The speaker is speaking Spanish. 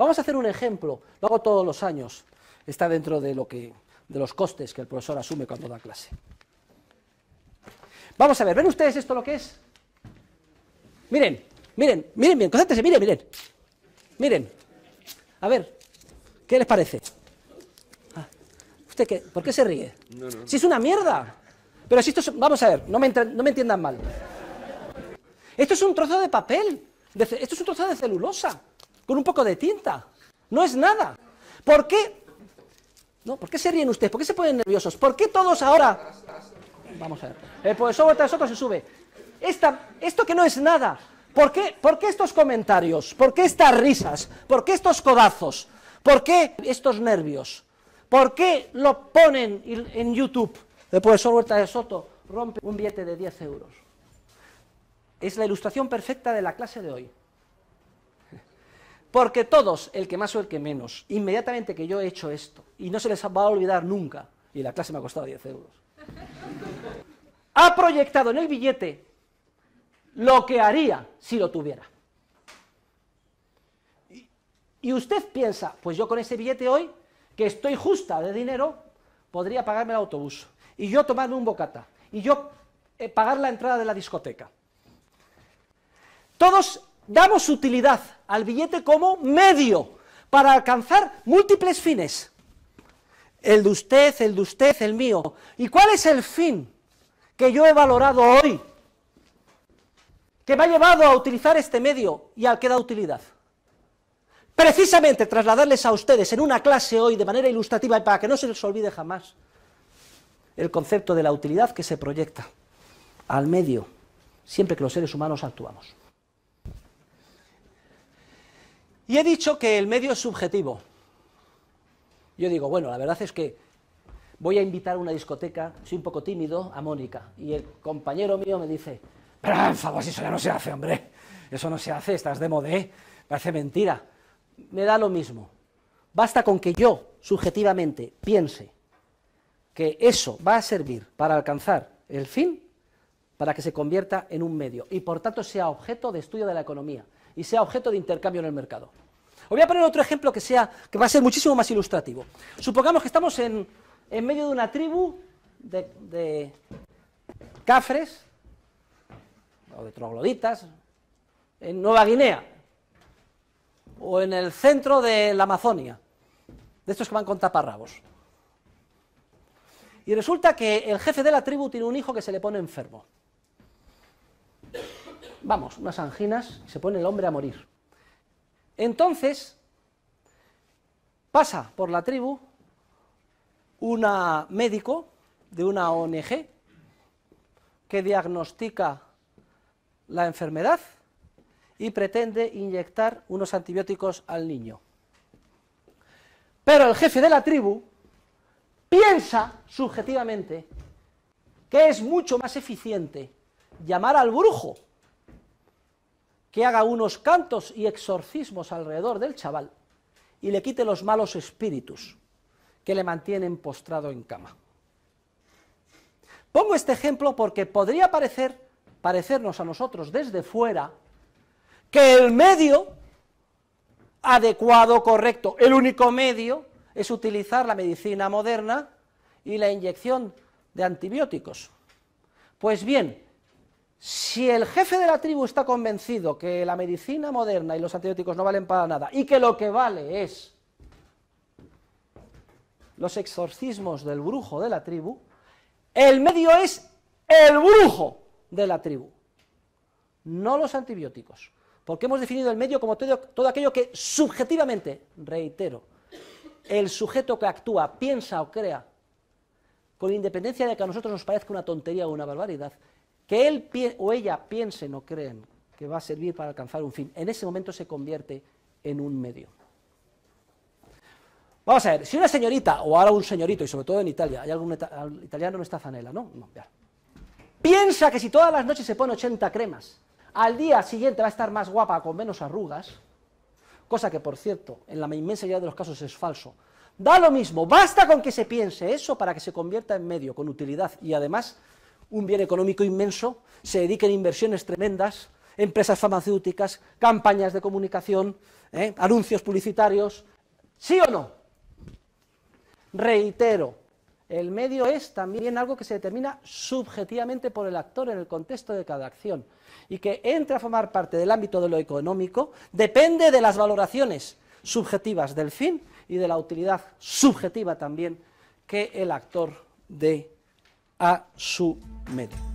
Vamos a hacer un ejemplo, lo hago todos los años, está dentro de, lo que, de los costes que el profesor asume cuando da clase. Vamos a ver, ¿ven ustedes esto lo que es? Miren, miren, miren bien, concéntrense, miren, miren. Miren. A ver, ¿qué les parece? Ah, ¿Usted qué? ¿Por qué se ríe? Si es una mierda. Pero si esto es, vamos a ver, no me, entiendan mal. Esto es un trozo de papel, esto es un trozo de celulosa con un poco de tinta. No es nada. ¿Por qué? No, ¿Por qué se ríen ustedes? ¿Por qué se ponen nerviosos? ¿Por qué todos ahora? Vamos a ver. El profesor de Soto se sube. esto que no es nada. ¿Por qué, ¿Por qué estos comentarios? ¿Por qué estas risas? ¿Por qué estos codazos? ¿Por qué estos nervios? ¿Por qué lo ponen en YouTube? El profesor vuelta de Soto rompe un billete de 10 euros. Es la ilustración perfecta de la clase de hoy. Porque todos, el que más o el que menos, inmediatamente que yo he hecho esto, y no se les va a olvidar nunca, y la clase me ha costado 10 euros, ha proyectado en el billete lo que haría si lo tuviera. Y usted piensa, pues yo con ese billete hoy, que estoy justa de dinero, podría pagarme el autobús, y yo tomarme un bocata, y yo eh, pagar la entrada de la discoteca. Todos damos utilidad al billete como medio para alcanzar múltiples fines. El de usted, el de usted, el mío. ¿Y cuál es el fin que yo he valorado hoy? Que me ha llevado a utilizar este medio y al que da utilidad. Precisamente trasladarles a ustedes en una clase hoy de manera ilustrativa y para que no se les olvide jamás el concepto de la utilidad que se proyecta al medio siempre que los seres humanos actuamos. Y he dicho que el medio es subjetivo. Yo digo, bueno, la verdad es que voy a invitar a una discoteca, soy un poco tímido, a Mónica. Y el compañero mío me dice, pero por favor, eso ya no se hace, hombre. Eso no se hace, estás de modé, parece mentira. Me da lo mismo. Basta con que yo, subjetivamente, piense que eso va a servir para alcanzar el fin, para que se convierta en un medio y por tanto sea objeto de estudio de la economía y sea objeto de intercambio en el mercado. Os voy a poner otro ejemplo que, sea, que va a ser muchísimo más ilustrativo. Supongamos que estamos en, en medio de una tribu de, de cafres o de trogloditas en Nueva Guinea o en el centro de la Amazonia, de estos que van con taparrabos. Y resulta que el jefe de la tribu tiene un hijo que se le pone enfermo vamos, unas anginas, y se pone el hombre a morir. Entonces, pasa por la tribu un médico de una ONG que diagnostica la enfermedad y pretende inyectar unos antibióticos al niño. Pero el jefe de la tribu piensa subjetivamente que es mucho más eficiente llamar al brujo que haga unos cantos y exorcismos alrededor del chaval y le quite los malos espíritus que le mantienen postrado en cama. Pongo este ejemplo porque podría parecer, parecernos a nosotros desde fuera que el medio adecuado, correcto, el único medio es utilizar la medicina moderna y la inyección de antibióticos. Pues bien, si el jefe de la tribu está convencido que la medicina moderna y los antibióticos no valen para nada y que lo que vale es los exorcismos del brujo de la tribu, el medio es el brujo de la tribu, no los antibióticos. Porque hemos definido el medio como todo, aquello que subjetivamente, reitero, el sujeto que actúa, piensa o crea, con independencia de que a nosotros nos parezca una tontería o una barbaridad, que él o ella piensen o creen que va a servir para alcanzar un fin, en ese momento se convierte en un medio. Vamos a ver, si una señorita, o ahora un señorito, y sobre todo en Italia, hay algún italiano no está zanela, ¿no? Piensa que si todas las noches se pone 80 cremas, al día siguiente va a estar más guapa con menos arrugas, cosa que por cierto, en la inmensa mayoría de los casos es falso. Da lo mismo, basta con que se piense eso para que se convierta en medio, con utilidad y además un bien económico inmenso, se dediquen inversiones tremendas, empresas farmacéuticas, campañas de comunicación, ¿eh? anuncios publicitarios. ¿Sí o no? Reitero, el medio es también algo que se determina subjetivamente por el actor en el contexto de cada acción y que entra a formar parte del ámbito de lo económico, depende de las valoraciones subjetivas del fin y de la utilidad subjetiva también que el actor de a su meta.